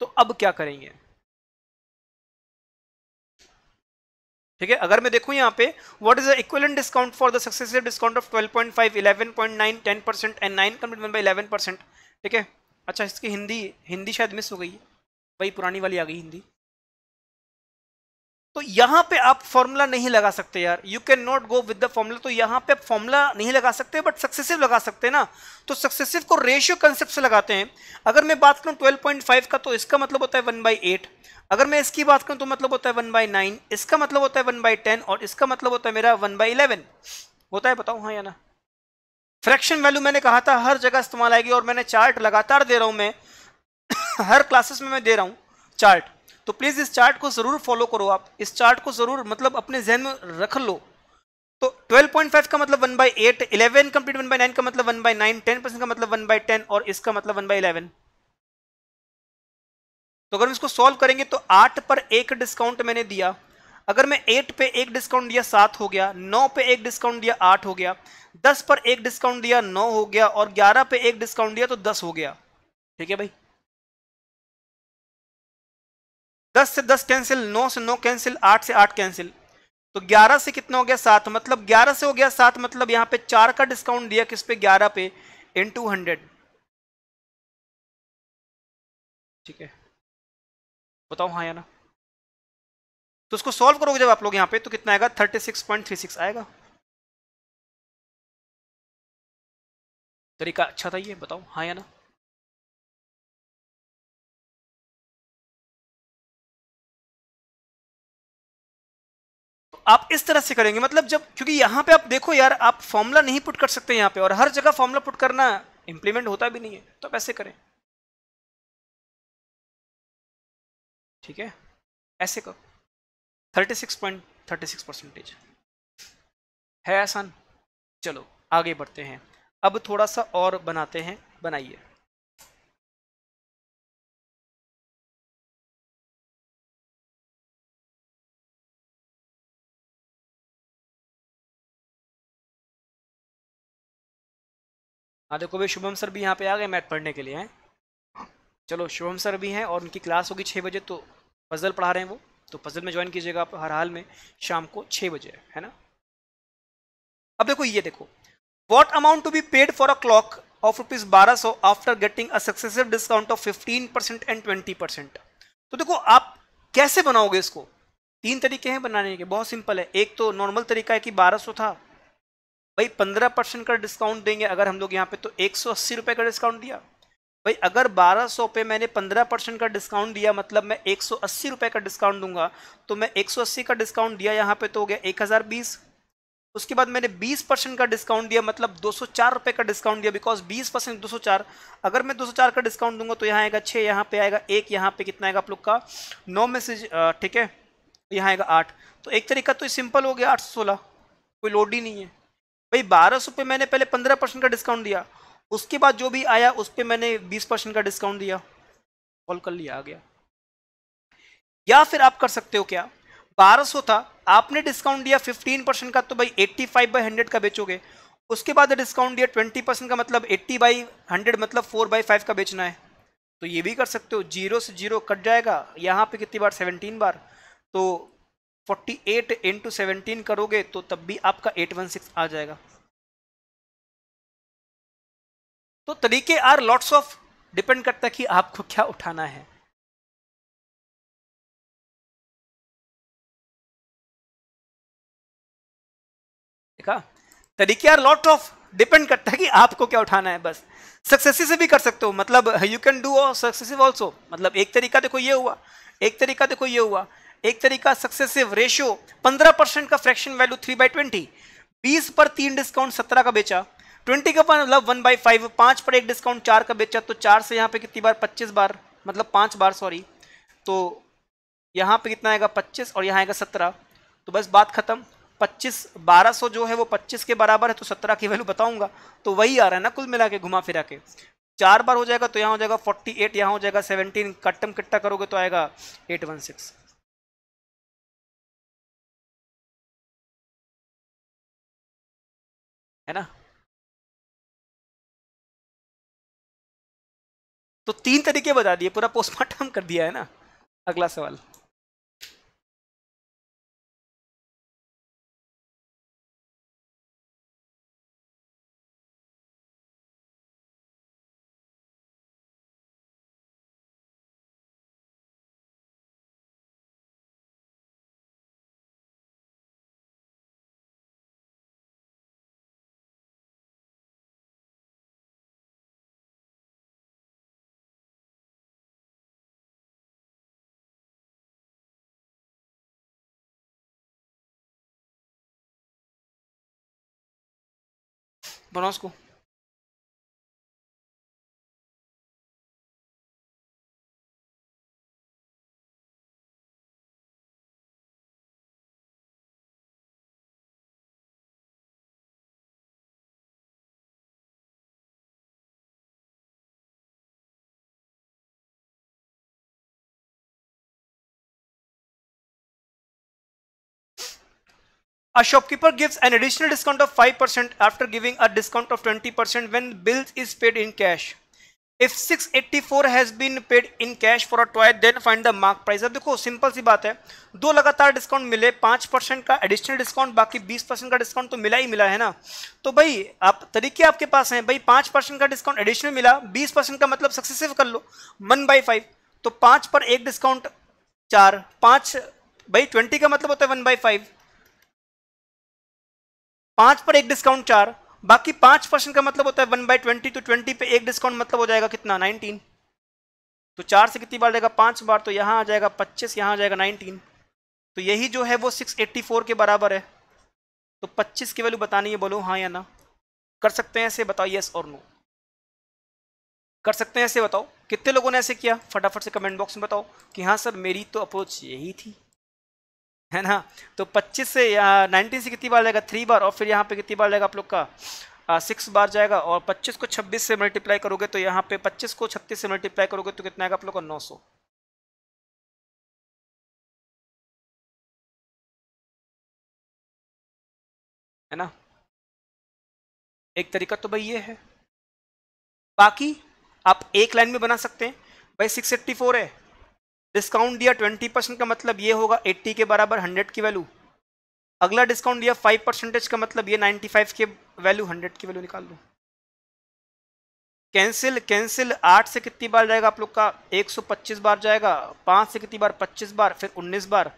तो अब क्या करेंगे ठीक है अगर मैं देखूं यहाँ पे what is the equivalent discount for the successive discount of 12.5 11.9 10 percent and nine complete one by eleven percent ठीक है अच्छा इसकी हिंदी हिंदी शायद मिस हो गई है वही पुरानी वाली आ गई हिंदी तो यहां पे आप फॉर्मूला नहीं लगा सकते यार you can not go with the formula तो यहां पे आप फॉर्मूला नहीं लगा सकते बट सक्सेसिव लगा सकते हैं ना तो सक्सेसिव को रेशियो कंसेप्ट से लगाते हैं अगर मैं बात करूं 12.5 का तो इसका मतलब होता है वन बाई एट अगर मैं इसकी बात करूं तो मतलब होता है वन बाई नाइन इसका मतलब होता है वन बाई टेन और इसका मतलब होता है मेरा वन बाई इलेवन होता है बताऊँ हाँ या ना फ्रैक्शन वैल्यू मैंने कहा था हर जगह इस्तेमाल आएगी और मैंने चार्ट लगातार दे रहा हूँ मैं हर क्लासेस में मैं दे रहा हूँ चार्ट तो प्लीज़ इस चार्ट को ज़रूर फॉलो करो आप इस चार्ट को ज़रूर मतलब अपने जहन में रख लो तो 12.5 का मतलब 1 by eight eleven complete one by nine का मतलब 1 बाई नाइन टेन परसेंट का मतलब 1 बाई टेन और इसका मतलब 1 बाई इलेवन तो अगर हम इसको सॉल्व करेंगे तो आठ पर एक डिस्काउंट मैंने दिया अगर मैं एट पे एक डिस्काउंट दिया सात हो गया नौ पे एक डिस्काउंट दिया आठ हो गया दस पर एक डिस्काउंट दिया नौ हो गया और ग्यारह पे एक डिस्काउंट दिया तो दस हो गया ठीक है भाई दस से दस कैंसिल नौ से नौ कैंसिल आठ से आठ कैंसिल तो ग्यारह से कितना हो गया सात मतलब ग्यारह से हो गया सात मतलब यहाँ पे चार का डिस्काउंट दिया किस पे ग्यारह पे इन टू हंड्रेड ठीक है बताओ हाँ या ना तो उसको सॉल्व करोगे जब आप लोग यहाँ पे तो कितना आएगा thirty six point three six आएगा तरीका अच्छा था ये बताओ हाँ या ना आप इस तरह से करेंगे मतलब जब क्योंकि यहाँ पे आप देखो यार आप फॉर्मूला नहीं पुट कर सकते यहाँ पे और हर जगह फॉर्मूला पुट करना इंप्लीमेंट होता भी नहीं है तो ऐसे करें ठीक है ऐसे करो thirty six point thirty six percentage है आसान चलो आगे बढ़ते हैं अब थोड़ा सा और बनाते हैं बनाइए हाँ देखो भाई शुभम सर भी यहाँ पे आ गए मैथ पढ़ने के लिए हैं चलो शुभम सर भी हैं और उनकी क्लास होगी छः बजे तो पज़ल पढ़ा रहे हैं वो तो पज़ल में ज्वाइन कीजिएगा आप हर हाल में शाम को छः बजे है ना अब देखो ये देखो what amount to be paid for a clock of rupees बारह सौ after getting a successive discount of fifteen percent and twenty percent तो देखो आप कैसे बनाओगे इसको तीन तरीके हैं बनाने के बहुत सिंपल है एक तो नॉर्मल तरीका है कि बारह सौ था भाई पंद्रह परसेंट का डिस्काउंट देंगे अगर हम लोग यहाँ पे तो एक सौ अस्सी रुपये का डिस्काउंट दिया भाई अगर बारह सौ पे मैंने पंद्रह परसेंट का डिस्काउंट दिया मतलब मैं एक सौ अस्सी रुपये का डिस्काउंट दूंगा तो मैं एक सौ अस्सी का डिस्काउंट दिया यहाँ पे तो हो गया एक हज़ार बीस उसके बाद मैंने बीस परसेंट का डिस्काउंट दिया मतलब दो सौ चार रुपये का डिस्काउंट दिया बिकॉज बीस परसेंट दो सौ चार अगर मैं दो सौ चार का डिस्काउंट दूंगा तो यहाँ आएगा छः यहाँ पे आएगा एक यहाँ पे कितना आएगा आप लोग का नौ मैसेज ठीक है यहाँ आएगा आठ तो एक तरीका तो सिंपल हो गया आठ सौ सोलह कोई लोड ही नहीं है भाई बारह सौ मैंने पहले पंद्रह परसेंट का डिस्काउंट दिया उसके बाद जो भी आया उस पर मैंने बीस परसेंट का डिस्काउंट दिया कॉल कर लिया आ गया या फिर आप कर सकते हो क्या बारह सौ था आपने डिस्काउंट दिया फिफ्टीन परसेंट का तो भाई एट्टी फाइव बाई हंड्रेड का बेचोगे उसके बाद डिस्काउंट दिया ट्वेंटी परसेंट का मतलब एट्टी बाई हंड्रेड मतलब फोर बाई फाइव का बेचना है तो ये भी कर सकते हो जीरो से जीरो कट जाएगा यहाँ पे कितनी बार सेवनटीन बार तो फोर्टी एट इंटू सेवनटीन करोगे तो तब भी आपका एट वन सिक्स आ जाएगा तो तरीके आर लॉट्स ऑफ डिपेंड करता है कि आपको क्या उठाना है देखा तरीके आर लॉट ऑफ डिपेंड करता है कि आपको क्या उठाना है बस सक्सेसिव से भी कर सकते हो मतलब you can do successive also मतलब एक तरीका देखो ये हुआ एक तरीका देखो ये हुआ एक तरीका सक्सेसिव रेशियो 15 परसेंट का फ्रैक्शन वैल्यू 3 बाई ट्वेंटी बीस पर तीन डिस्काउंट 17 का बेचा 20 का मतलब वन बाई फाइव पाँच पर एक डिस्काउंट चार का बेचा तो चार से यहाँ पे कितनी बार पच्चीस बार मतलब पाँच बार सॉरी तो यहाँ पे कितना आएगा पच्चीस और यहाँ आएगा सत्रह तो बस बात खत्म पच्चीस बारह सौ जो है वो पच्चीस के बराबर है तो सत्रह की वैल्यू बताऊंगा तो वही आ रहा है ना कुल मिला के घुमा फिरा के चार बार हो जाएगा तो यहाँ हो जाएगा फोर्टी एट यहाँ हो जाएगा सेवनटीन कट्टम किट्टा करोगे तो आएगा एट वन सिक्स है ना तो तीन तरीके बता दिए पूरा पोस्टमार्टम कर दिया है ना अगला सवाल Conosco. A shopkeeper gives an additional discount of 5% after giving a discount of 20% when bills is paid in cash. If 684 has been paid in cash for a toy, then find the mark price. अब देखो simple सी बात है दो लगातार discount मिले पाँच percent का additional discount बाकी बीस परसेंट का डिस्काउंट तो मिला ही मिला है ना तो भाई आप तरीके आपके पास हैं भाई पाँच परसेंट का डिस्काउंट एडिशनल मिला बीस परसेंट का मतलब सक्सेसिव कर लो वन बाई फाइव तो पाँच पर एक डिस्काउंट चार पाँच भाई ट्वेंटी का मतलब होता है वन बाई फाइव पांच पर एक डिस्काउंट चार बाकी पांच परसेंट का मतलब होता है वन बाई ट्वेंटी तो ट्वेंटी पे एक डिस्काउंट मतलब हो जाएगा कितना नाइनटीन तो चार से कितनी बार जाएगा पांच बार तो यहाँ आ जाएगा पच्चीस यहाँ आ जाएगा नाइनटीन तो यही जो है वो सिक्स एट्टी फोर के बराबर है तो पच्चीस की वैल्यू बतानी है बोलो हाँ या ना कर सकते हैं ऐसे बताओ यस और नो कर सकते हैं ऐसे बताओ कितने लोगों ने ऐसे किया फटाफट से कमेंट बॉक्स में बताओ कि हाँ सर मेरी तो अप्रोच यही थी है ना तो 25 से यहाँ 19 से कितनी बार जाएगा थ्री बार और फिर यहाँ पे कितनी बार जाएगा आप लोग का सिक्स बार जाएगा और 25 को 26 से मल्टीप्लाई करोगे तो यहाँ पे 25 को 36 से मल्टीप्लाई करोगे तो कितना आएगा आप लोग का 900 है ना एक तरीका तो भाई ये है बाकी आप एक लाइन में बना सकते हैं भाई सिक्स फोर है डिस्काउंट दिया ट्वेंटी परसेंट का मतलब ये होगा एट्टी के बराबर हंड्रेड की वैल्यू अगला डिस्काउंट दिया फाइव परसेंटेज का मतलब ये नाइन्टी फाइव के वैल्यू हंड्रेड की वैल्यू निकाल लो कैंसिल कैंसिल आठ से कितनी बार जाएगा आप लोग का एक सौ पच्चीस बार जाएगा पाँच से कितनी बार पच्चीस बार फिर उन्नीस बार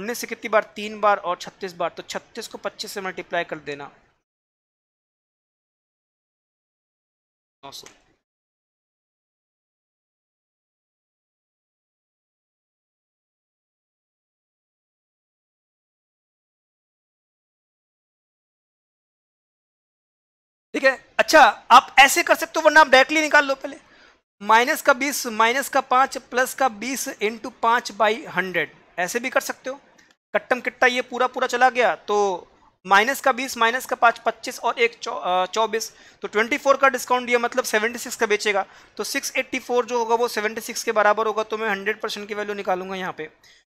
उन्नीस से कितनी बार तीन बार और छत्तीस बार तो छत्तीस को पच्चीस से मल्टीप्लाई कर देना नौ सौ ठीक है अच्छा आप ऐसे कर सकते हो वरना आप डायरेक्टली निकाल लो पहले माइनस का बीस माइनस का पाँच प्लस का बीस इंटू पाँच बाई हंड्रेड ऐसे भी कर सकते हो कट्टम किट्टा ये पूरा पूरा चला गया तो माइनस का बीस माइनस का पाँच पच्चीस और एक चौबीस तो ट्वेंटी फोर का डिस्काउंट दिया मतलब सेवेंटी सिक्स का बेचेगा तो सिक्स एट्टी फोर जो होगा वो सेवेंटी सिक्स के बराबर होगा तो मैं हंड्रेड परसेंट की वैल्यू निकालूंगा यहाँ पे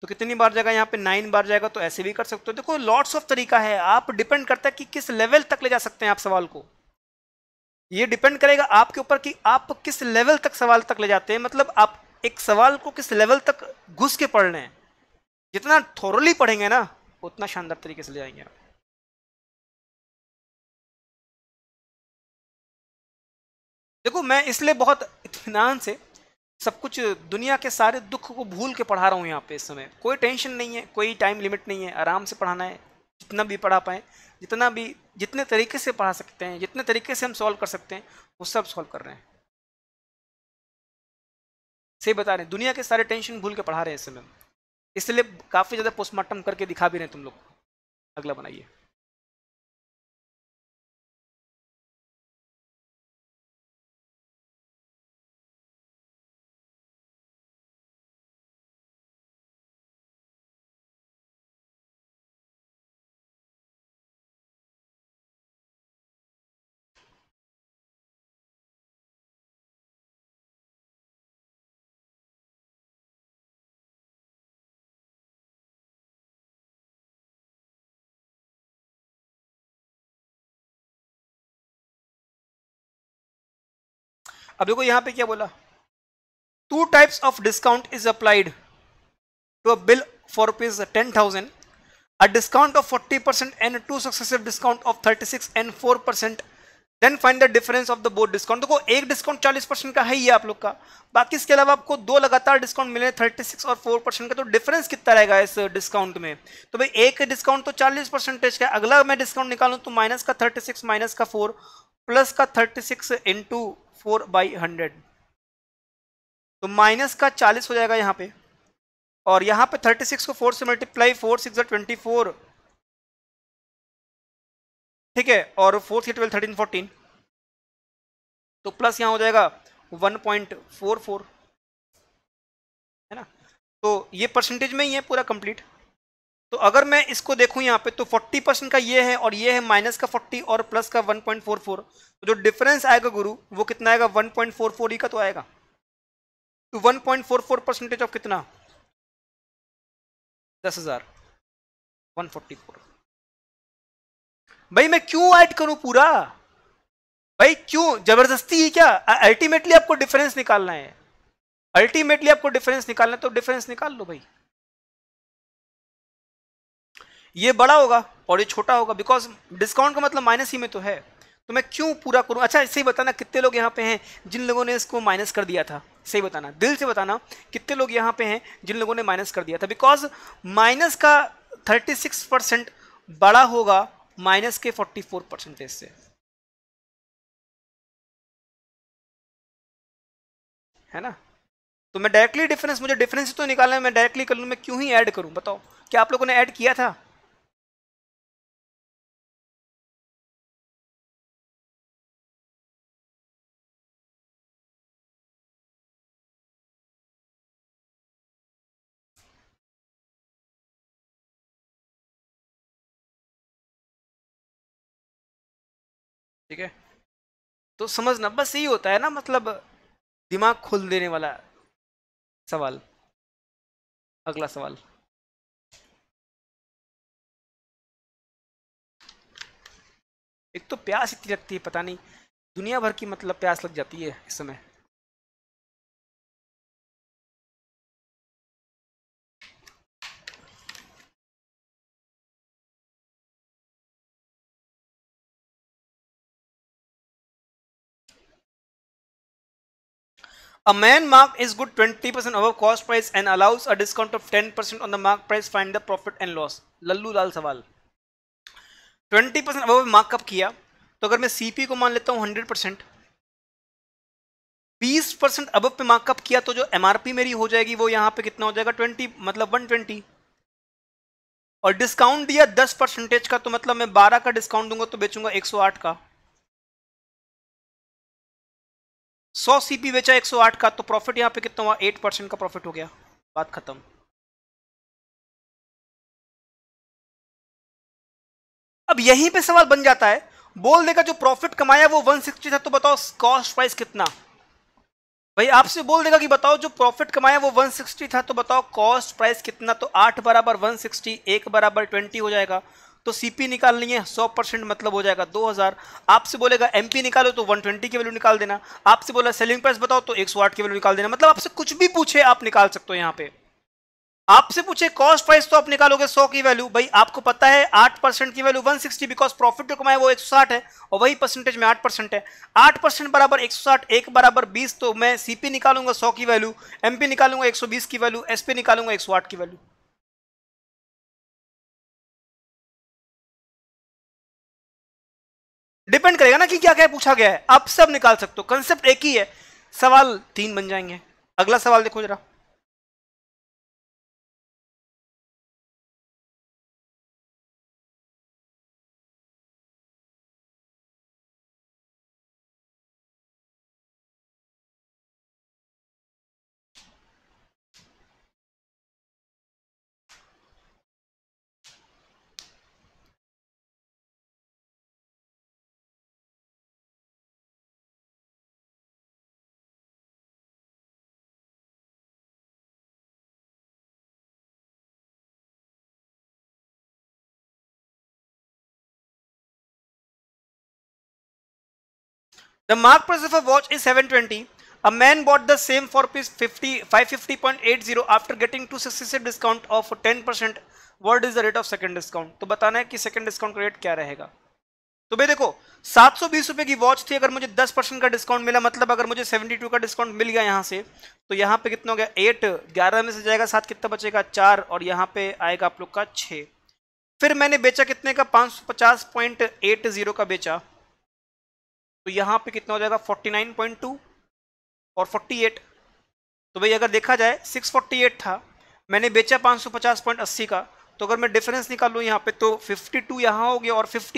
तो कितनी बार जाएगा यहाँ पे नाइन बार जाएगा तो ऐसे भी कर सकते हो देखो लॉट्स ऑफ तरीका है आप डिपेंड करता है कि किस लेवल तक ले जा सकते हैं आप सवाल को ये डिपेंड करेगा आपके ऊपर कि आप किस लेवल तक सवाल तक ले जाते हैं मतलब आप एक सवाल को किस लेवल तक घुस के पढ़ हैं जितना थोरली पढ़ेंगे ना उतना शानदार तरीके से ले जाएंगे आप देखो मैं इसलिए बहुत इतमान से सब कुछ दुनिया के सारे दुख को भूल के पढ़ा रहा हूँ यहाँ पे इस समय कोई टेंशन नहीं है कोई टाइम लिमिट नहीं है आराम से पढ़ाना है जितना भी पढ़ा पाए जितना भी जितने तरीके से पढ़ा सकते हैं जितने तरीके से हम सॉल्व कर सकते हैं वो सब सॉल्व कर रहे हैं सही बता रहे हैं दुनिया के सारे टेंशन भूल के पढ़ा रहे हैं इस समय इसलिए काफ़ी ज़्यादा पोस्टमार्टम करके दिखा भी रहे हैं तुम लोग अगला बनाइए अब देखो यहां पे क्या बोला two types of discount is applied to a bill for rupees ten thousand a discount of forty percent and two successive discount of thirty six and four percent then find the difference of the both discount देखो एक discount चालीस percent का है ही आप लोग का बाकी इसके अलावा आपको दो लगातार डिस्काउंट मिले थर्टी सिक्स और फोर परसेंट का तो डिफरेंस कितना रहेगा इस डिस्काउंट में तो भाई एक डिस्काउंट तो चालीस परसेंटेज का अगला मैं डिस्काउंट निकालू तो माइनस का थर्टी सिक्स माइनस का फोर प्लस का 36 six into four by hundred तो माइनस का 40 हो जाएगा यहाँ पे और यहाँ पे 36 को 4 से मल्टीप्लाई 4 सिक्स ट्वेंटी फोर ठीक है और four see twelve thirteen fourteen तो प्लस यहाँ हो जाएगा 1.44 है ना तो ये परसेंटेज में ही है पूरा कंप्लीट तो अगर मैं इसको देखूं यहाँ पे तो 40 परसेंट का ये है और ये है माइनस का 40 और प्लस का 1.44 तो जो डिफरेंस आएगा गुरु वो कितना आएगा 1.44 ही का तो आएगा तो 1.44 परसेंटेज ऑफ कितना दस हजार भाई मैं क्यों ऐड करूं पूरा भाई क्यों जबरदस्ती ही क्या अल्टीमेटली आपको डिफरेंस निकालना है अल्टीमेटली आपको डिफरेंस निकालना है तो डिफरेंस निकाल लो भाई ये बड़ा होगा और ये छोटा होगा बिकॉज डिस्काउंट का मतलब माइनस ही में तो है तो मैं क्यों पूरा करूँ अच्छा सही बताना कितने लोग यहाँ पे हैं जिन लोगों ने इसको माइनस कर दिया था सही बताना दिल से बताना कितने लोग यहाँ पे हैं जिन लोगों ने माइनस कर दिया था बिकॉज माइनस का 36 परसेंट बड़ा होगा माइनस के 44 परसेंटेज से है ना तो मैं डायरेक्टली डिफरेंस मुझे डिफरेंस तो निकालना है मैं डायरेक्टली कर लूँ मैं क्यों ही ऐड करूँ बताओ क्या आप लोगों ने ऐड किया था ठीक है तो समझना बस यही होता है ना मतलब दिमाग खोल देने वाला सवाल अगला सवाल एक तो प्यास इतनी लगती है पता नहीं दुनिया भर की मतलब प्यास लग जाती है इस समय A man mark is good 20% above cost price and allows a discount of 10% on the mark price. Find the profit and loss. Lallu लाल सवाल 20% परसेंट अबव मार्कअप किया तो अगर मैं सीपी को मान लेता हूँ 100 परसेंट बीस परसेंट अबव पे मार्कअप किया तो जो एमआरपी मेरी हो जाएगी वो यहाँ पे कितना हो जाएगा 20 मतलब 120 और डिस्काउंट दिया 10 परसेंटेज का तो मतलब मैं 12 का डिस्काउंट दूंगा तो बेचूंगा 108 का सौ सीपी बेचा 108 का तो प्रॉफिट यहाँ पे कितना हुआ एट परसेंट का प्रॉफिट हो गया बात खत्म अब यहीं पे सवाल बन जाता है बोल देगा जो प्रॉफिट कमाया वो 160 था तो बताओ कॉस्ट प्राइस कितना भाई आपसे बोल देगा कि बताओ जो प्रॉफिट कमाया वो 160 था तो बताओ कॉस्ट प्राइस कितना तो आठ बराबर सिक्सटी एक बराबर ट्वेंटी हो जाएगा तो सीपी निकालनी है सौ परसेंट मतलब हो जाएगा दो हज़ार आपसे बोलेगा एमपी निकालो तो वन ट्वेंटी की वैल्यू निकाल देना आपसे बोला सेलिंग प्राइस बताओ तो एक सौ आठ की वैल्यू निकाल देना मतलब आपसे कुछ भी पूछे आप निकाल सकते हो यहाँ पे आपसे पूछे कॉस्ट प्राइस तो आप निकालोगे 100 की वैल्यू भाई आपको पता है 8 परसेंट की वैल्यू 160 बिकॉज प्रॉफिट जो कमाए वो 160 है और वही परसेंटेज में 8 परसेंट है 8 परसेंट बराबर 160 एक बराबर 20 तो मैं सीपी निकालूंगा 100 की वैल्यू एमपी निकालूंगा 120 की वैल्यू एसपी निकालूंगा 108 की वैल्यू डिपेंड करेगा ना कि क्या क्या पूछा गया है आप सब निकाल सकते हो कंसेप्ट एक ही है सवाल तीन बन जाएंगे अगला सवाल देखो जरा The mark price of a watch is 720. A man bought the same for rupees 50, 550.80 after getting 266 discount of 10%. What is the rate of second discount? तो बताना है कि second discount का रेट क्या रहेगा तो भाई देखो सात सौ बीस रुपए की वॉच थी अगर मुझे दस परसेंट का डिस्काउंट मिला मतलब अगर मुझे सेवेंटी टू का डिस्काउंट मिल गया यहाँ से तो यहाँ पे कितना हो गया एट ग्यारह में से जाएगा सात कितना बचेगा चार और यहाँ पे आएगा आप लोग का छः फिर मैंने बेचा कितने का पाँच सौ पचास पॉइंट एट जीरो का बेचा तो यहाँ पे कितना हो जाएगा 49.2 और 48 तो भाई अगर देखा जाए 648 था मैंने बेचा 550.80 का तो अगर मैं डिफरेंस निकाल लूँ यहाँ पे तो 52 टू यहाँ हो गया और 50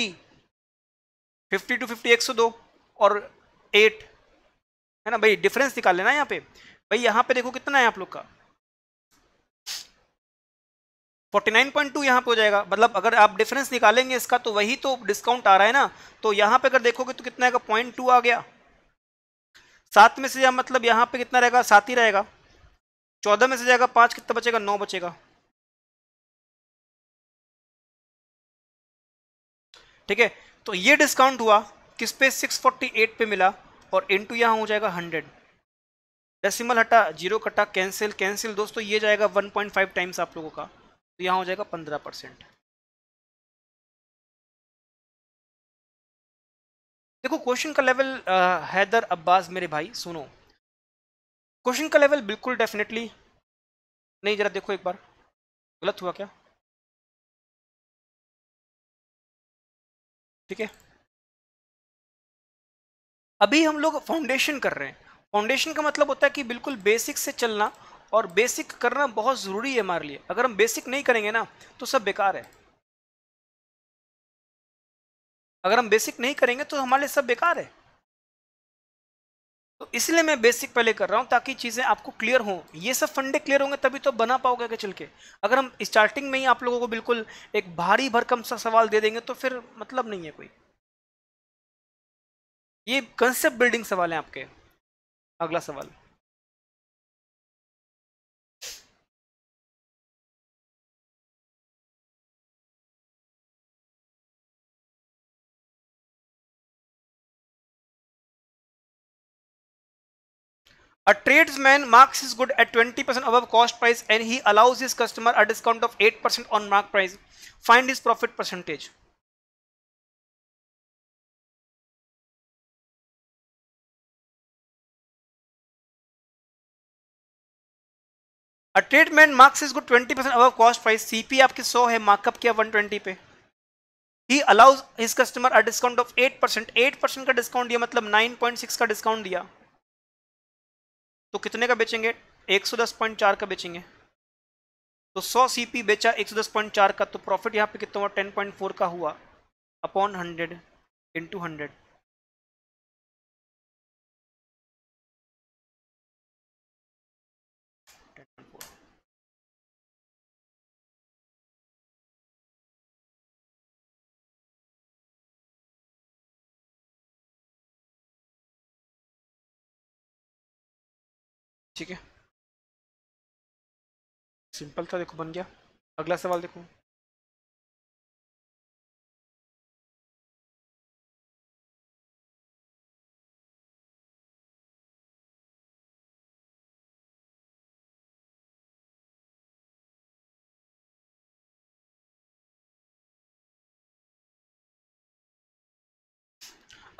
50 टू 50 एक और 8 है ना भाई डिफरेंस निकाल लेना यहाँ पे भाई यहाँ पे देखो कितना है आप लोग का 49.2 यहाँ पे हो जाएगा मतलब अगर आप डिफरेंस निकालेंगे इसका तो वही तो डिस्काउंट आ रहा है ना तो यहाँ पे अगर देखोगे तो कितना आएगा पॉइंट टू आ गया सात में से या मतलब यहाँ पे कितना रहेगा सात ही रहेगा चौदह में से जाएगा पाँच कितना बचेगा नौ बचेगा ठीक है तो ये डिस्काउंट हुआ किस पे 648 पे मिला और इंटू यहाँ हो जाएगा 100 डेसिमल हटा जीरो कटा कैंसिल कैंसिल दोस्तों ये जाएगा 1.5 टाइम्स आप लोगों का तो यहाँ हो जाएगा पंद्रह परसेंट देखो क्वेश्चन का लेवल हैदर अब्बास मेरे भाई सुनो क्वेश्चन का लेवल बिल्कुल डेफिनेटली नहीं जरा देखो एक बार गलत हुआ क्या ठीक है अभी हम लोग फाउंडेशन कर रहे हैं फाउंडेशन का मतलब होता है कि बिल्कुल बेसिक से चलना और बेसिक करना बहुत ज़रूरी है हमारे लिए अगर हम बेसिक नहीं करेंगे ना तो सब बेकार है अगर हम बेसिक नहीं करेंगे तो हमारे लिए सब बेकार है तो इसलिए मैं बेसिक पहले कर रहा हूँ ताकि चीज़ें आपको क्लियर हों ये सब फंडे क्लियर होंगे तभी तो बना पाओगे आगे चल के अगर हम स्टार्टिंग में ही आप लोगों को बिल्कुल एक भारी भरकम सा सवाल दे देंगे तो फिर मतलब नहीं है कोई ये कंसेप्ट बिल्डिंग सवाल है आपके अगला सवाल A tradesman marks his good at 20% above cost price and he allows his customer a discount of 8% on mark price. Find his profit percentage. A tradesman marks his good 20% above cost price. CP आपके 100 है, markup किया 120 पे. He allows his customer a discount of 8%. 8% का discount दिया मतलब 9.6 का discount दिया. तो कितने का बेचेंगे 110.4 का बेचेंगे तो 100 सीपी बेचा 110.4 का तो प्रॉफिट यहाँ पे कितना हुआ 10.4 का हुआ अपॉन 100 इंटू हंड्रेड ठीक है सिंपल था देखो बन गया अगला सवाल देखो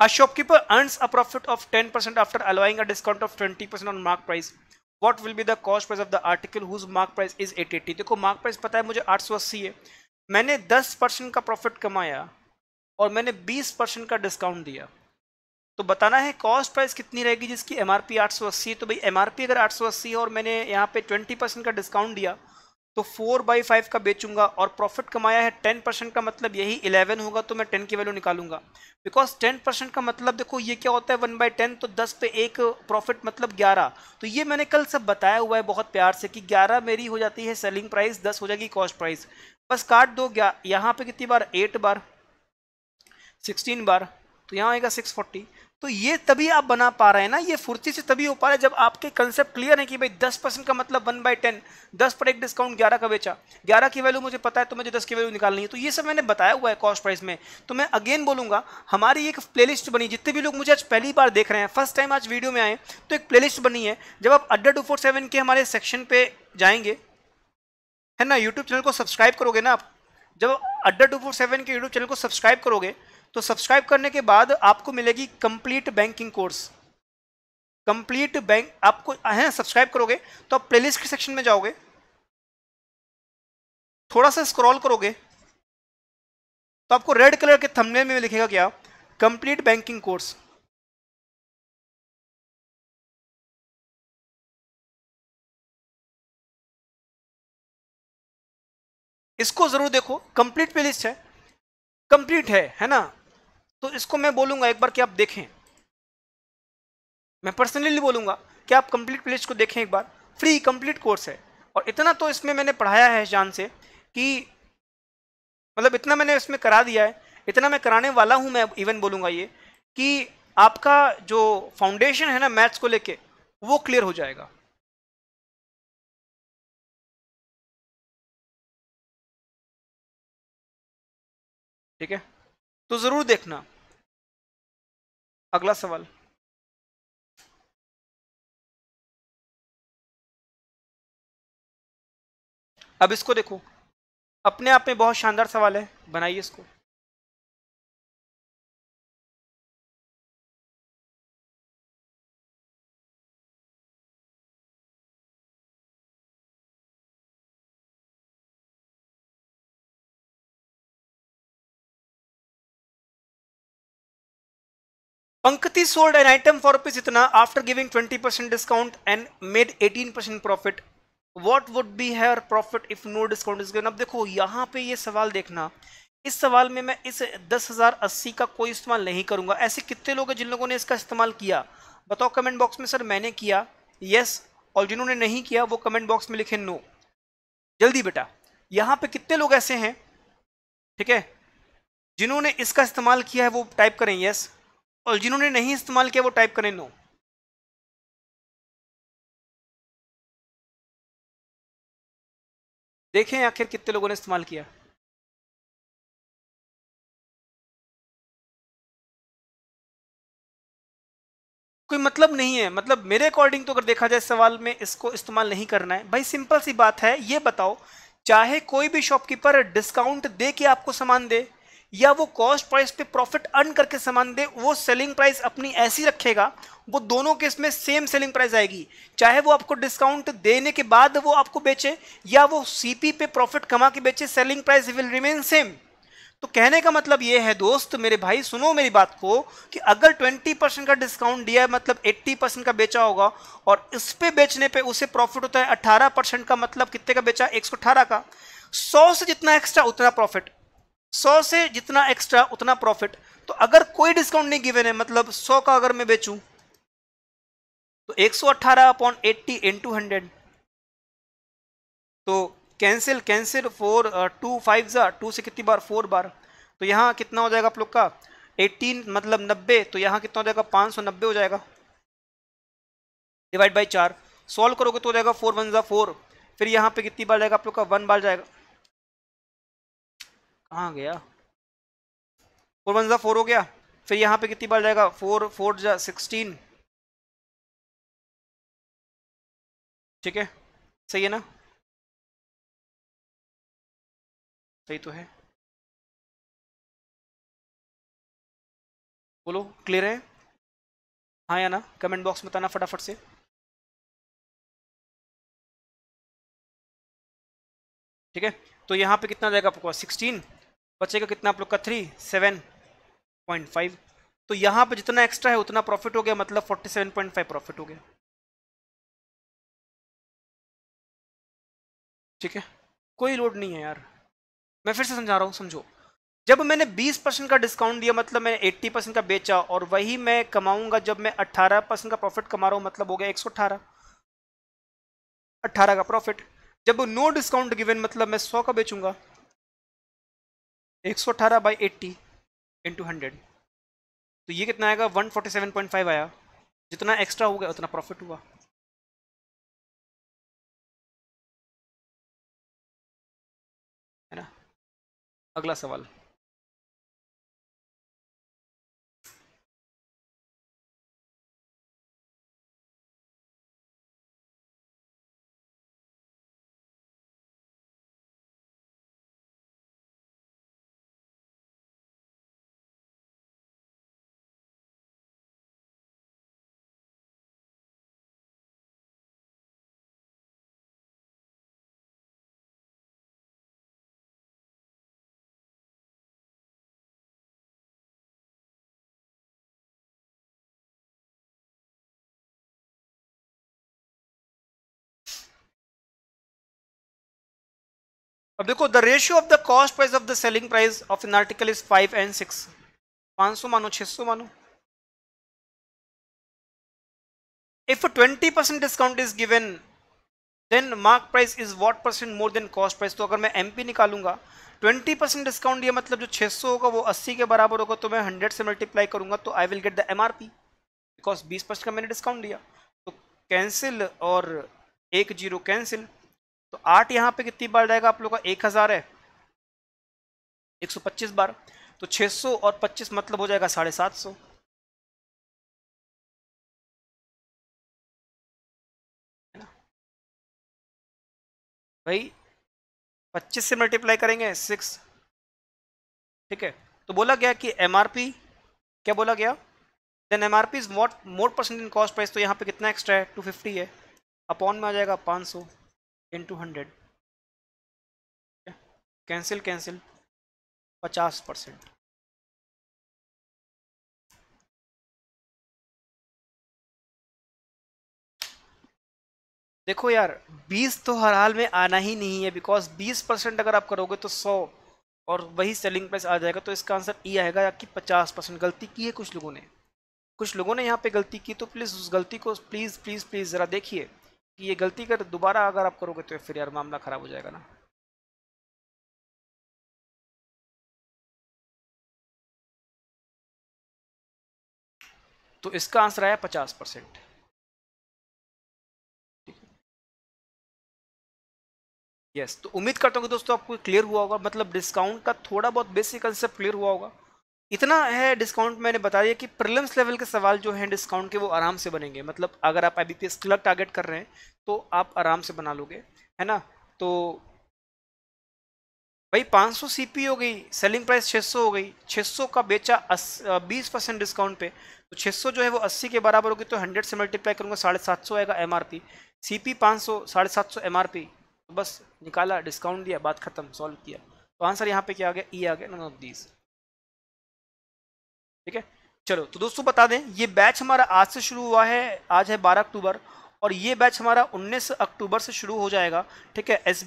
A shopkeeper earns a profit of 10% after allowing a discount of 20% on mark price. What will be the cost price of the article whose mark price is 880? देखो mark price पता है मुझे 880 है मैंने 10 परसेंट का प्रॉफिट कमाया और मैंने 20 परसेंट का डिस्काउंट दिया तो बताना है कॉस्ट प्राइस कितनी रहेगी जिसकी एम आर पी आठ सौ अस्सी है तो भाई एम अगर आठ सौ अस्सी है और मैंने यहाँ पे ट्वेंटी परसेंट का डिस्काउंट दिया तो फोर बाई फाइव का बेचूंगा और प्रॉफिट कमाया है टेन परसेंट का मतलब यही इलेवन होगा तो मैं टेन की वैल्यू निकालूंगा बिकॉज टेन परसेंट का मतलब देखो ये क्या होता है वन बाई टेन तो दस पे एक प्रॉफिट मतलब ग्यारह तो ये मैंने कल सब बताया हुआ है बहुत प्यार से कि ग्यारह मेरी हो जाती है सेलिंग प्राइस दस हो जाएगी कॉस्ट प्राइस बस काट दो यहाँ पर कितनी बार एट बार सिक्सटीन बार तो यहाँ आएगा सिक्स फोर्टी तो ये तभी आप बना पा रहे हैं ना ये फुर्ती से तभी हो पा रहा है जब आपके कंसेप्ट क्लियर है कि भाई दस परसेंट का मतलब वन बाई टेन दस पर एक डिस्काउंट ग्यारह का बेचा ग्यारह की वैल्यू मुझे पता है तो मुझे दस की वैल्यू निकालनी है तो ये सब मैंने बताया हुआ है कॉस्ट प्राइस में तो मैं अगेन बोलूंगा हमारी एक प्ले बनी जितने भी लोग मुझे आज पहली बार देख रहे हैं फर्स्ट टाइम आज वीडियो में आए तो एक प्ले बनी है जब आप अड्डा टू फोर सेवन के हमारे सेक्शन पे जाएंगे है ना यूट्यूब चैनल को सब्सक्राइब करोगे ना आप जब अड्डा टू फोर सेवन के यूट्यूब चैनल को सब्सक्राइब करोगे तो सब्सक्राइब करने के बाद आपको मिलेगी complete banking course complete bank आपको हैं सब्सक्राइब करोगे तो आप प्लेलिस्ट के सेक्शन में जाओगे थोड़ा सा स्क्रॉल करोगे तो आपको रेड कलर के थंबनेल में लिखेगा क्या कंप्लीट बैंकिंग कोर्स इसको जरूर देखो कंप्लीट प्लेलिस्ट है कंप्लीट है है ना तो इसको मैं बोलूंगा एक बार कि आप देखें मैं पर्सनली बोलूंगा कि आप कंप्लीट प्लेज को देखें एक बार फ्री कंप्लीट कोर्स है और इतना तो इसमें मैंने पढ़ाया है जान से कि मतलब इतना मैंने इसमें करा दिया है इतना मैं कराने वाला हूं मैं इवन बोलूंगा ये कि आपका जो फाउंडेशन है ना मैथ्स को लेके वो क्लियर हो जाएगा ठीक है तो ज़रूर देखना अगला सवाल अब इसको देखो अपने आप में बहुत शानदार सवाल है बनाइए इसको Pankati sold an item for rupees itna after giving 20% discount and made 18% profit. What would be her profit if no discount is given? अब देखो यहाँ पे ये सवाल देखना इस सवाल में मैं इस दस हजार अस्सी का कोई इस्तेमाल नहीं करूंगा ऐसे कितने लोग हैं जिन लोगों ने इसका इस्तेमाल किया बताओ कमेंट बॉक्स में सर मैंने किया यस और जिन्होंने नहीं किया वो कमेंट बॉक्स में लिखे नो जल्दी बेटा यहाँ पे कितने लोग ऐसे हैं ठीक है जिन्होंने इसका इस्तेमाल किया है वो टाइप करें यस और जिन्होंने नहीं इस्तेमाल किया वो टाइप करें नो देखें आखिर कितने लोगों ने इस्तेमाल किया कोई मतलब नहीं है मतलब मेरे अकॉर्डिंग तो अगर देखा जाए सवाल में इसको इस्तेमाल नहीं करना है भाई सिंपल सी बात है ये बताओ चाहे कोई भी शॉपकीपर डिस्काउंट दे के आपको सामान दे या वो कॉस्ट प्राइस पे प्रॉफिट अर्न करके सामान दे वो सेलिंग प्राइस अपनी ऐसी रखेगा वो दोनों केस में सेम सेलिंग प्राइस आएगी चाहे वो आपको डिस्काउंट देने के बाद वो आपको बेचे या वो सीपी पे प्रॉफिट कमा के बेचे selling price will remain same तो कहने का मतलब ये है दोस्त मेरे भाई सुनो मेरी बात को कि अगर 20 परसेंट का डिस्काउंट दिया है मतलब 80 परसेंट का बेचा होगा और इस पे बेचने पे उसे प्रॉफिट होता है 18 परसेंट का मतलब कितने का बेचा एक का 100 से जितना एक्स्ट्रा उतना प्रॉफिट सौ से जितना एक्स्ट्रा उतना प्रॉफिट तो अगर कोई डिस्काउंट नहीं गिवेन है मतलब सौ का अगर मैं बेचूं तो एक सौ अट्ठारह upon eighty into hundred तो cancel cancel four two five ज़ा टू से कितनी बार फोर बार तो यहाँ कितना हो जाएगा आप लोग का एट्टीन मतलब नब्बे तो यहाँ कितना हो जाएगा पाँच सौ नब्बे हो जाएगा डिवाइड बाई चार सॉल्व करोगे तो हो जाएगा फोर वन ज़ा फोर फिर यहाँ पे कितनी बार जाएगा आप लोग का वन बार जाएगा कहाँ गया फोर वन ज़ा फोर हो गया फिर यहाँ पे कितनी बार जाएगा फोर फोर जा सिक्सटीन ठीक है सही है ना सही तो है बोलो क्लियर है हाँ या ना कमेंट बॉक्स में बताना फटाफट से ठीक है तो यहाँ पे कितना जाएगा आपको सिक्सटीन बचेगा कितना आप लोग का थ्री सेवन पॉइंट फाइव तो यहाँ पे जितना एक्स्ट्रा है उतना प्रॉफिट हो गया मतलब forty seven point five profit हो गया ठीक है कोई लोड नहीं है यार मैं फिर से समझा रहा हूँ समझो जब मैंने 20 परसेंट का डिस्काउंट दिया मतलब मैंने 80 परसेंट का बेचा और वही मैं कमाऊंगा जब मैं 18 परसेंट का प्रॉफिट कमा रहा हूँ मतलब हो गया 118 अट्ठारह का प्रॉफिट जब नो डिस्काउंट गिवन मतलब मैं 100 का बेचूंगा एक सौ अठारह बाई एट्टी इंटू हंड्रेड तो ये कितना आएगा one forty seven point five आया जितना एक्स्ट्रा हो गया उतना प्रॉफिट हुआ है ना अगला सवाल अब देखो the ratio of the cost price of the selling price of an article is five and six पाँच सौ मानो छः सौ मानो if twenty percent discount is given then mark price is what percent more than cost price तो अगर मैं P निकालूंगा ट्वेंटी परसेंट डिस्काउंट दिया मतलब जो सौ होगा वो अस्सी के बराबर होगा तो मैं हंड्रेड से मल्टीप्लाई करूंगा तो I will get the M R P because बीस परसेंट का मैंने डिस्काउंट दिया तो कैंसिल और एक जीरो कैंसिल तो आठ यहाँ पे कितनी बार जाएगा आप लोग का एक हज़ार है एक सौ पच्चीस बार तो छः सौ और पच्चीस मतलब हो जाएगा साढ़े सात सौ भाई पच्चीस से मल्टीप्लाई करेंगे सिक्स ठीक है तो बोला गया कि एम क्या बोला गया then M R P is what more percent in cost price तो यहाँ पे कितना एक्स्ट्रा है टू फिफ्टी है अपॉन में आ जाएगा पाँच सौ इंटू हंड्रेड कैंसिल कैंसिल पचास परसेंट देखो यार 20 तो हर हाल में आना ही नहीं है बिकॉज 20 परसेंट अगर आप करोगे तो 100 और वही सेलिंग प्राइस आ जाएगा तो इसका आंसर ये आएगा कि 50 परसेंट गलती की है कुछ लोगों ने कुछ लोगों ने यहाँ पे गलती की तो प्लीज़ उस गलती को प्लीज़ प्लीज़ प्लीज़ ज़रा देखिए कि ये गलती कर दोबारा अगर आप करोगे तो फिर यार मामला ख़राब हो जाएगा ना तो इसका आंसर आया पचास परसेंट यस yes, तो उम्मीद करता हूँ कि दोस्तों आपको क्लियर हुआ होगा मतलब डिस्काउंट का थोड़ा बहुत बेसिक कंसेप्ट क्लियर हुआ होगा इतना है डिस्काउंट मैंने बताया कि प्रिलिम्स लेवल के सवाल जो हैं डिस्काउंट के वो आराम से बनेंगे मतलब अगर आप आई क्लर्क टारगेट कर रहे हैं तो आप आराम से बना लोगे है ना तो भाई 500 सीपी हो गई सेलिंग प्राइस 600 हो गई 600 का बेचा बीस परसेंट डिस्काउंट पे तो 600 जो है वो 80 के बराबर होगी तो 100 से मल्टीप्लाई करूँगा साढ़े सात सौ आएगा M R P C P पाँच सौ साढ़े सात सौ एम आर पी तो बस निकाला डिस्काउंट दिया बात खत्म सॉल्व किया तो आंसर यहाँ पे क्या आ गया ई e आ गया नन ऑफ दीज ठीक है चलो तो दोस्तों बता दें ये बैच हमारा आज से शुरू हुआ है आज है 12 अक्टूबर और ये बैच हमारा 19 अक्टूबर से शुरू हो जाएगा ठीक है एस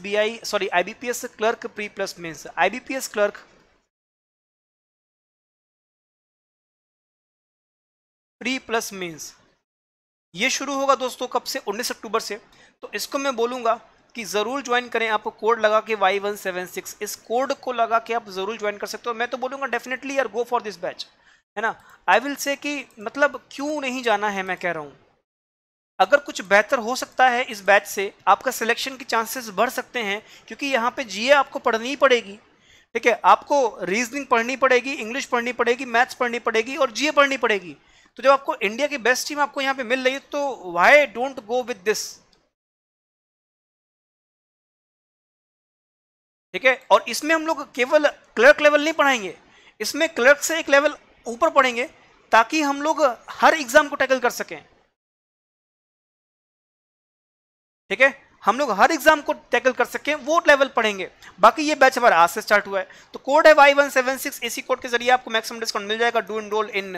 sorry I clerk pre plus mains I clerk pre plus mains ये शुरू होगा दोस्तों कब से 19 अक्टूबर से तो इसको मैं बोलूंगा कि ज़रूर ज्वाइन करें आपको कोड लगा के वाई वन सेवन सिक्स इस कोड को लगा के आप ज़रूर ज्वाइन कर सकते हो मैं तो बोलूंगा डेफिनेटली यार गो फॉर दिस बैच है ना आई विल से कि मतलब क्यों नहीं जाना है मैं कह रहा हूँ अगर कुछ बेहतर हो सकता है इस बैच से आपका सिलेक्शन के चांसेस बढ़ सकते हैं क्योंकि यहाँ पे जीए आपको पढ़नी ही पड़ेगी ठीक है आपको रीजनिंग पढ़नी पड़ेगी इंग्लिश पढ़नी पड़ेगी मैथ्स पढ़नी पड़ेगी और जीए पढ़नी पड़ेगी तो जब आपको इंडिया की बेस्ट टीम आपको यहाँ पे मिल रही है तो why don't go with this ठीक है और इसमें हम लोग केवल क्लर्क लेवल नहीं पढ़ाएंगे इसमें क्लर्क से एक लेवल ऊपर पढ़ेंगे ताकि हम लोग हर एग्जाम को टैकल कर सकें ठीक है हम लोग हर एग्जाम को टैकल कर सकें वो लेवल पढ़ेंगे बाकी ये बैच हमारा आज से स्टार्ट हुआ है तो कोड है वाई वन सेवन सिक्स एसी कोड के जरिए आपको मैक्सिमम डिस्काउंट मिल जाएगा do enrol in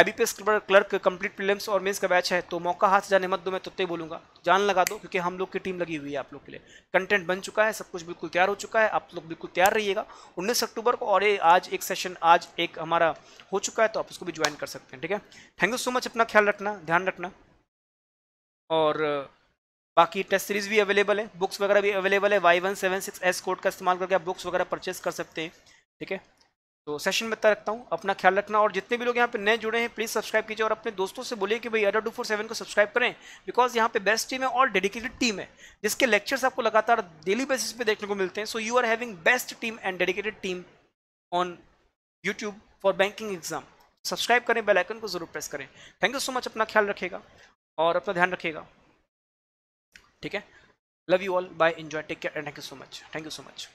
IBPS clerk complete prelims और मेंस का बैच है तो मौका हाथ जाने मत दो मैं तुत्ते बोलूंगा जान लगा दो क्योंकि हम लोग की टीम लगी हुई है आप लोग के लिए कंटेंट बन चुका है सब कुछ बिल्कुल तैयार हो चुका है आप लोग बिल्कुल तैयार रहिएगा 19 अक्टूबर को और ये आज एक सेशन आज एक हमारा हो चुका है तो आप उसको भी ज्वाइन कर सकते हैं ठीक है थैंक यू सो मच अपना ख्याल रखना ध्यान रखना और बाकी टेस्ट सीरीज भी अवेलेबल है बुक्स वगैरह भी अवेलेबल है Y one seven six S code का इस्तेमाल करके आप बुक्स वगैरह परचेस कर सकते हैं ठीक है तो सेशन में रखता हूँ अपना ख्याल रखना और जितने भी लोग यहाँ पे नए जुड़े हैं प्लीज़ सब्सक्राइब कीजिए और अपने दोस्तों से बोलिए कि भाई अडर टू फोर सेवन को सब्सक्राइब करें बिकॉज यहाँ पे बेस्ट टीम है और डेडिकेटेड टीम है जिसके लेक्चर्स आपको लगातार डेली बेसिस पे देखने को मिलते हैं so you are having best team and dedicated team on YouTube for banking exam subscribe करें बेलाइकन को जरूर प्रेस करें थैंक यू सो मच अपना ख्याल रखेगा और अपना ध्यान रखेगा ठीक है love you all bye enjoy take care and thank you so much thank you so much